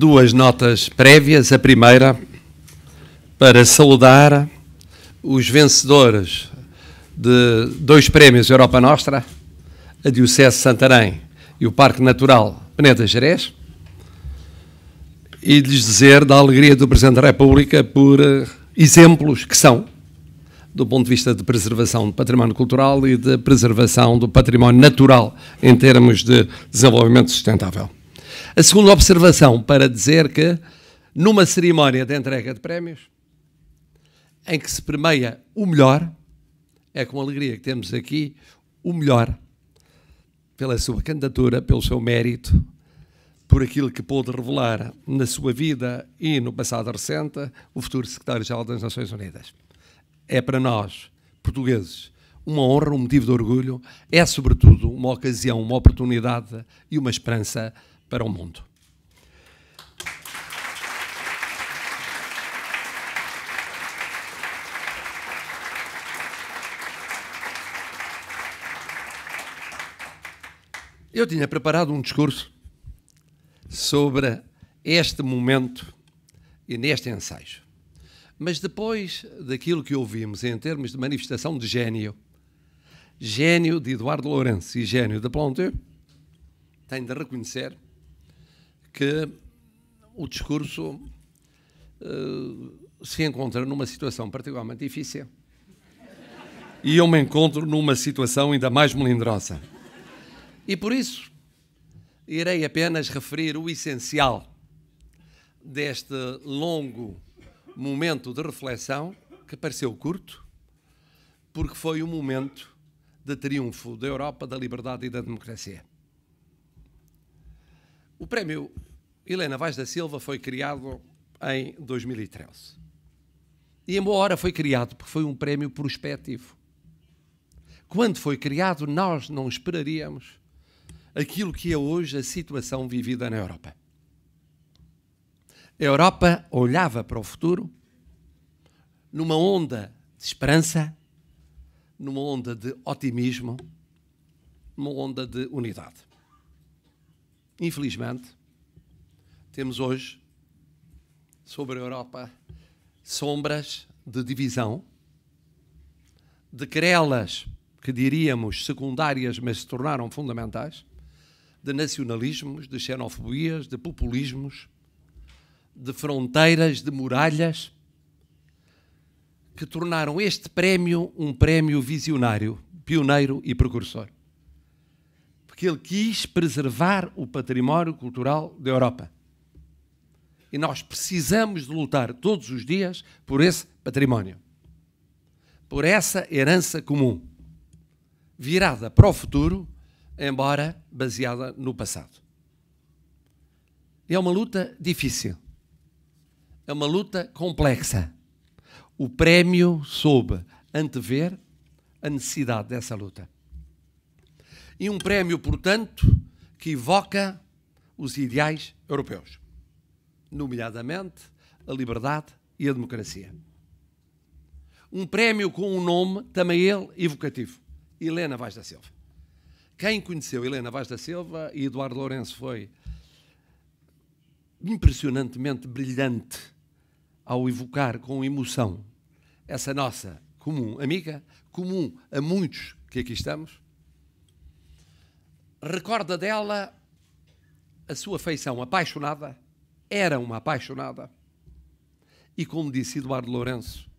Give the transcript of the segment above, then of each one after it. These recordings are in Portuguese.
Duas notas prévias. A primeira, para saudar os vencedores de dois prémios Europa Nostra, a Diocese de Santarém e o Parque Natural Peneda Jerez, e lhes dizer da alegria do Presidente da República por eh, exemplos que são, do ponto de vista de preservação do património cultural e de preservação do património natural em termos de desenvolvimento sustentável. A segunda observação para dizer que, numa cerimónia de entrega de prémios, em que se permeia o melhor, é com alegria que temos aqui o melhor pela sua candidatura, pelo seu mérito, por aquilo que pôde revelar na sua vida e no passado recente, o futuro secretário-geral das Nações Unidas. É para nós, portugueses, uma honra, um motivo de orgulho, é sobretudo uma ocasião, uma oportunidade e uma esperança para o mundo. Eu tinha preparado um discurso sobre este momento e neste ensaio. Mas depois daquilo que ouvimos em termos de manifestação de gênio, gênio de Eduardo Lourenço e gênio de Planté, tenho de reconhecer que o discurso uh, se encontra numa situação particularmente difícil. E eu me encontro numa situação ainda mais melindrosa. E por isso, irei apenas referir o essencial deste longo momento de reflexão, que pareceu curto, porque foi um momento de triunfo da Europa, da liberdade e da democracia. O prémio Helena Vaz da Silva foi criado em 2013. E em boa hora foi criado, porque foi um prémio prospectivo. Quando foi criado, nós não esperaríamos aquilo que é hoje a situação vivida na Europa. A Europa olhava para o futuro numa onda de esperança, numa onda de otimismo, numa onda de unidade. Infelizmente, temos hoje sobre a Europa sombras de divisão, de querelas que diríamos secundárias, mas se tornaram fundamentais, de nacionalismos, de xenofobias, de populismos, de fronteiras, de muralhas, que tornaram este prémio um prémio visionário, pioneiro e precursor porque ele quis preservar o património cultural da Europa. E nós precisamos de lutar todos os dias por esse património, por essa herança comum, virada para o futuro, embora baseada no passado. É uma luta difícil, é uma luta complexa. O prémio soube antever a necessidade dessa luta e um prémio, portanto, que evoca os ideais europeus, nomeadamente a liberdade e a democracia. Um prémio com um nome, também ele evocativo, Helena Vaz da Silva. Quem conheceu Helena Vaz da Silva e Eduardo Lourenço foi impressionantemente brilhante ao evocar com emoção essa nossa comum amiga, comum a muitos que aqui estamos, recorda dela a sua feição apaixonada, era uma apaixonada. E como disse Eduardo Lourenço,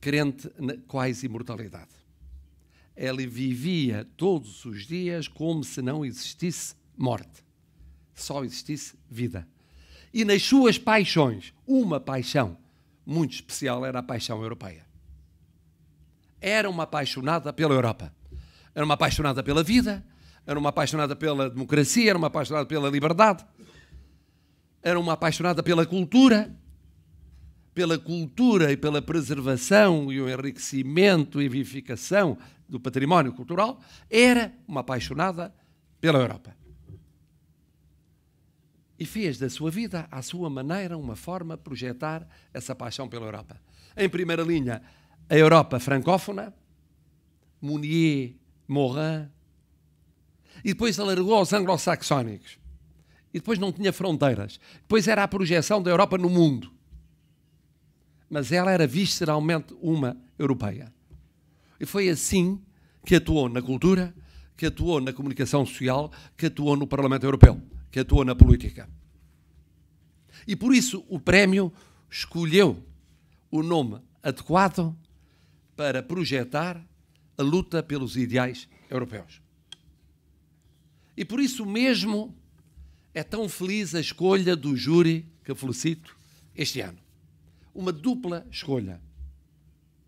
crente na quase imortalidade. Ela vivia todos os dias como se não existisse morte, só existisse vida. E nas suas paixões, uma paixão muito especial era a paixão europeia. Era uma apaixonada pela Europa, era uma apaixonada pela vida, era uma apaixonada pela democracia, era uma apaixonada pela liberdade, era uma apaixonada pela cultura, pela cultura e pela preservação e o enriquecimento e vivificação do património cultural, era uma apaixonada pela Europa. E fez da sua vida, à sua maneira, uma forma de projetar essa paixão pela Europa. Em primeira linha, a Europa francófona, Mounier, Morin, e depois alargou aos anglo-saxónicos. E depois não tinha fronteiras. Depois era a projeção da Europa no mundo. Mas ela era visceralmente uma europeia. E foi assim que atuou na cultura, que atuou na comunicação social, que atuou no Parlamento Europeu, que atuou na política. E por isso o prémio escolheu o nome adequado para projetar a luta pelos ideais europeus. E por isso mesmo é tão feliz a escolha do júri, que eu felicito, este ano. Uma dupla escolha.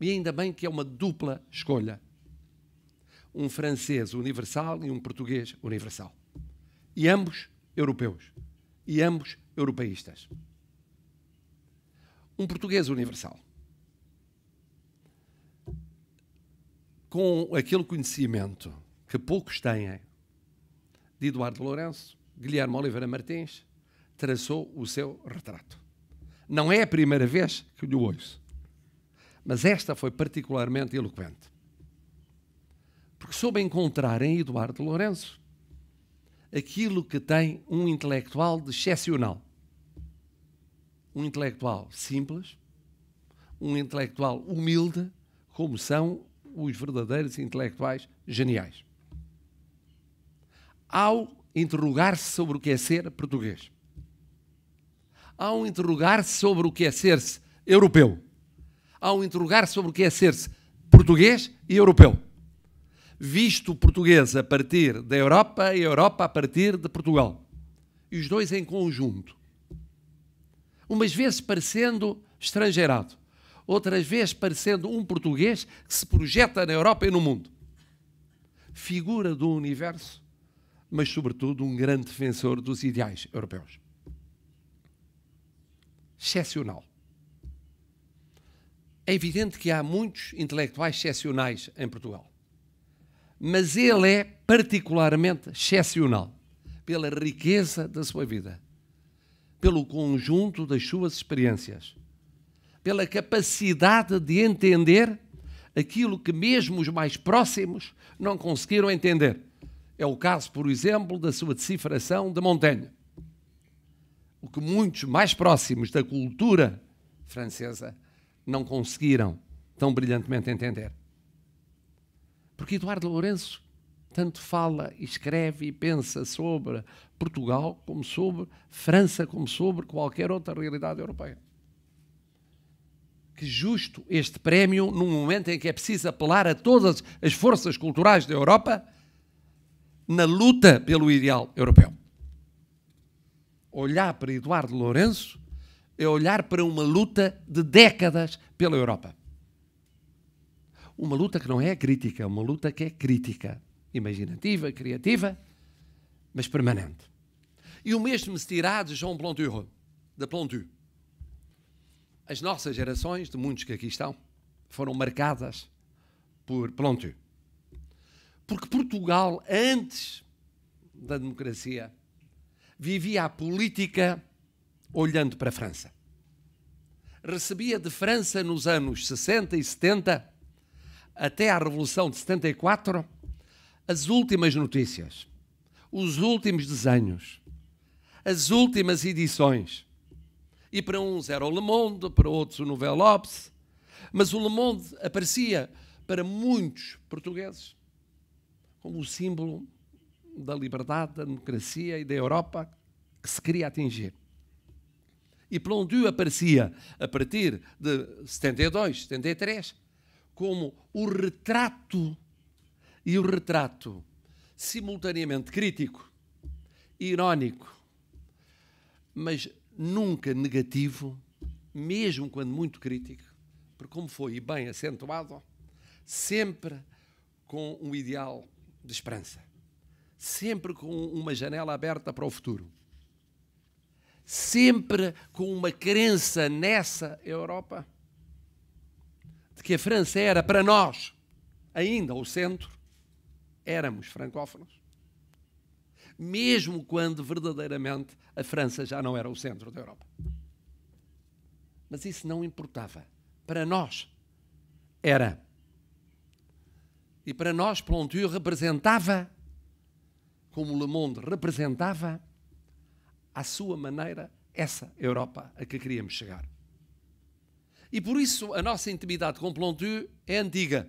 E ainda bem que é uma dupla escolha. Um francês universal e um português universal. E ambos europeus. E ambos europeístas. Um português universal. Com aquele conhecimento que poucos têm de Eduardo Lourenço, Guilherme Oliveira Martins, traçou o seu retrato. Não é a primeira vez que lhe ouço, mas esta foi particularmente eloquente. Porque soube encontrar em Eduardo Lourenço aquilo que tem um intelectual de excepcional. Um intelectual simples, um intelectual humilde, como são os verdadeiros intelectuais geniais ao interrogar-se sobre o que é ser português, ao interrogar-se sobre o que é ser-se europeu, ao interrogar-se sobre o que é ser-se português e europeu. Visto o português a partir da Europa e a Europa a partir de Portugal. E os dois em conjunto. Umas vezes parecendo estrangeirado, outras vezes parecendo um português que se projeta na Europa e no mundo. Figura do universo mas, sobretudo, um grande defensor dos ideais europeus. Excepcional. É evidente que há muitos intelectuais excepcionais em Portugal, mas ele é particularmente excepcional pela riqueza da sua vida, pelo conjunto das suas experiências, pela capacidade de entender aquilo que mesmo os mais próximos não conseguiram entender. É o caso, por exemplo, da sua decifração da Montanha, o que muitos mais próximos da cultura francesa não conseguiram tão brilhantemente entender. Porque Eduardo Lourenço tanto fala, escreve e pensa sobre Portugal como sobre França, como sobre qualquer outra realidade europeia. Que justo este prémio, num momento em que é preciso apelar a todas as forças culturais da Europa, na luta pelo ideal europeu. Olhar para Eduardo Lourenço é olhar para uma luta de décadas pela Europa. Uma luta que não é crítica, é uma luta que é crítica, imaginativa, criativa, mas permanente. E o mesmo se dirá de Jean Plantur, da Plantur. As nossas gerações, de muitos que aqui estão, foram marcadas por Plontu. Porque Portugal, antes da democracia, vivia a política olhando para a França. Recebia de França nos anos 60 e 70, até à Revolução de 74, as últimas notícias, os últimos desenhos, as últimas edições. E para uns era o Le Monde, para outros o Nouvel Ops, mas o Le Monde aparecia para muitos portugueses como o símbolo da liberdade, da democracia e da Europa que se queria atingir. E Plondieu aparecia, a partir de 72, 73, como o retrato e o retrato simultaneamente crítico, irónico, mas nunca negativo, mesmo quando muito crítico, porque como foi bem acentuado, sempre com um ideal de esperança, sempre com uma janela aberta para o futuro, sempre com uma crença nessa Europa de que a França era para nós, ainda o centro, éramos francófonos. Mesmo quando verdadeiramente a França já não era o centro da Europa. Mas isso não importava. Para nós era e para nós, Plontio representava, como Le Monde representava, à sua maneira, essa Europa a que queríamos chegar. E por isso a nossa intimidade com Plontio é antiga.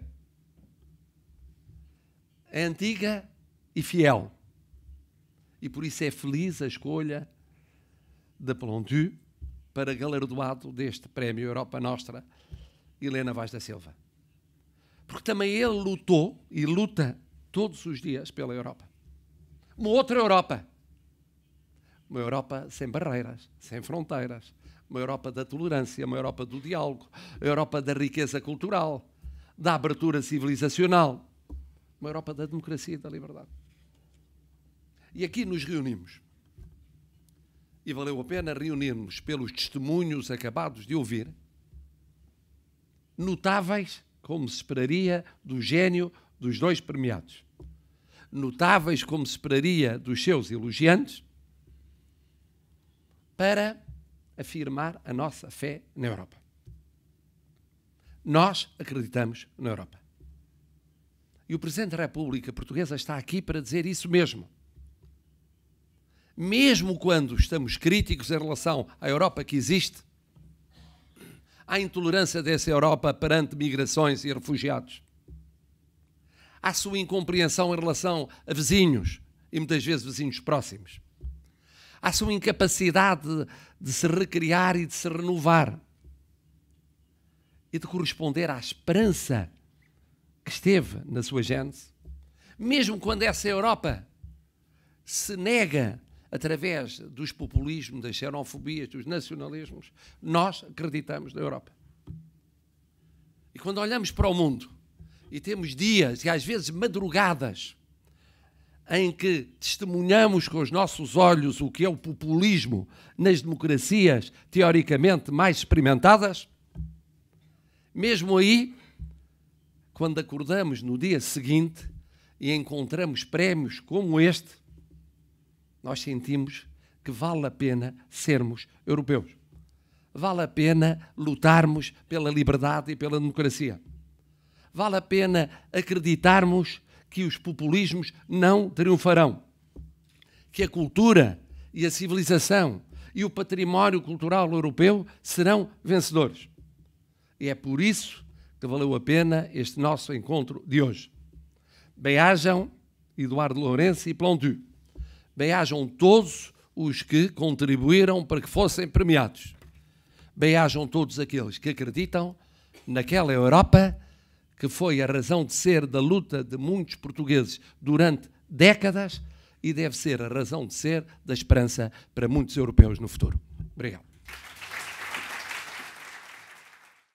É antiga e fiel. E por isso é feliz a escolha da Plontio para galardoado deste Prémio Europa Nostra, Helena Vaz da Silva porque também ele lutou e luta todos os dias pela Europa. Uma outra Europa. Uma Europa sem barreiras, sem fronteiras. Uma Europa da tolerância, uma Europa do diálogo, a Europa da riqueza cultural, da abertura civilizacional. Uma Europa da democracia e da liberdade. E aqui nos reunimos. E valeu a pena reunirmos pelos testemunhos acabados de ouvir, notáveis como se esperaria do gênio dos dois premiados. Notáveis como se esperaria dos seus elogiantes, para afirmar a nossa fé na Europa. Nós acreditamos na Europa. E o Presidente da República Portuguesa está aqui para dizer isso mesmo. Mesmo quando estamos críticos em relação à Europa que existe, à intolerância dessa Europa perante migrações e refugiados, à sua incompreensão em relação a vizinhos e muitas vezes vizinhos próximos, à sua incapacidade de, se recriar e de se renovar e de corresponder à esperança que esteve na sua gênese, mesmo quando essa Europa se nega através dos populismos, das xenofobias, dos nacionalismos, nós acreditamos na Europa. E quando olhamos para o mundo e temos dias e às vezes madrugadas em que testemunhamos com os nossos olhos o que é o populismo nas democracias teoricamente mais experimentadas, mesmo aí, quando acordamos no dia seguinte e encontramos prémios como este, nós sentimos que vale a pena sermos europeus. Vale a pena lutarmos pela liberdade e pela democracia. Vale a pena acreditarmos que os populismos não triunfarão. Que a cultura e a civilização e o património cultural europeu serão vencedores. E é por isso que valeu a pena este nosso encontro de hoje. Bem-ajam, Eduardo Lourenço e Plondu. Bem-ajam todos os que contribuíram para que fossem premiados. Bem-ajam todos aqueles que acreditam naquela Europa que foi a razão de ser da luta de muitos portugueses durante décadas e deve ser a razão de ser da esperança para muitos europeus no futuro. Obrigado.